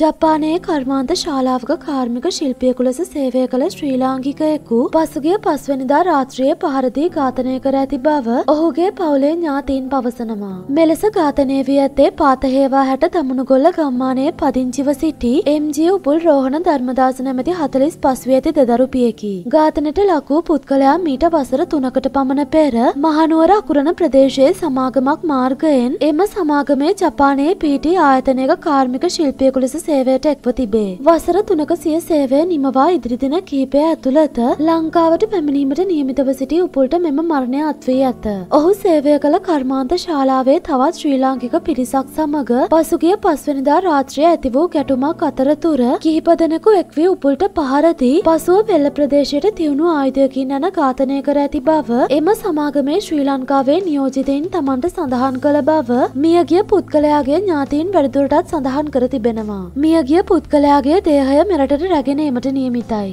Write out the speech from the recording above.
ජපානයේ කර්මාන්ත ශාලාවක කාර්මික ශිල්පියකු ලෙස සේවය කළ ශ්‍රී ලාංකිකයෙකු පසුගිය පස්වැනිදා රාත්‍රියේ පහරදී ඝාතනය කර ඇති බව ඔහුගේ පවුලේ ඥාතීන් පවසනවා. මෙලෙස ඝාතනය වී ඇත්තේ පාතහේවා හැට දමුණුගොල්ල ගම්මානයේ පදිංචිව සිටි එම්ජී උපුල් රෝහණ ධර්මදාස නැමැති හතලිස් පස්වී ඇති දෙදරුපියකි. ඝාතනයට ලකූ පුද්ගලයා මීට වසර තුනකට පමණ පෙර මහනුවර අකුරණ ප්‍රදේශයේ සමාගමක් මාර්ගයෙන් එම සමාගමේ ජපානයේ පීටි ආයතනයක කාර්මික ශිල්පියකු ලෙස ලෙස සේවයට එක්ව තිබේ. වසර තුනක සිය සේවය නිමවා ඉදිරිදින කීපය ඇතුළත ලංකාවට පැමිණීමට නියමිතව සිටි උපුල්ට මෙම මරණය අත්වී ඇත. ඔහු සේවය කළ කර්මාන්ත ශාලාවේ තවත් ශ්‍රී ලාංකික පිරිසක් සමඟ පසුගිය පස්වනිදා රාත්‍රිය ඇති වූ ගැටුමක් අතරතුර කිහිපදනකු එක්වී උපුල්ට පහරදී පසුව පෙල්ල ප්‍රදේශයට තියුණු ආයුධයකින් යන ඝාතනය කර ඇති බව එම සමාගමේ ශ්‍රී ලංකාවේ නියෝජිතයින් තමන්ට සඳහන් කළ බව මියගිය පුද්ගලයාගේ ඥාතීන් වැඩිදුරටත් සඳහන් කර තිබෙනවා. මියගිය පුද්ගලයාගේ දේහය මෙරටට රැගෙනීමට නියමිතයි.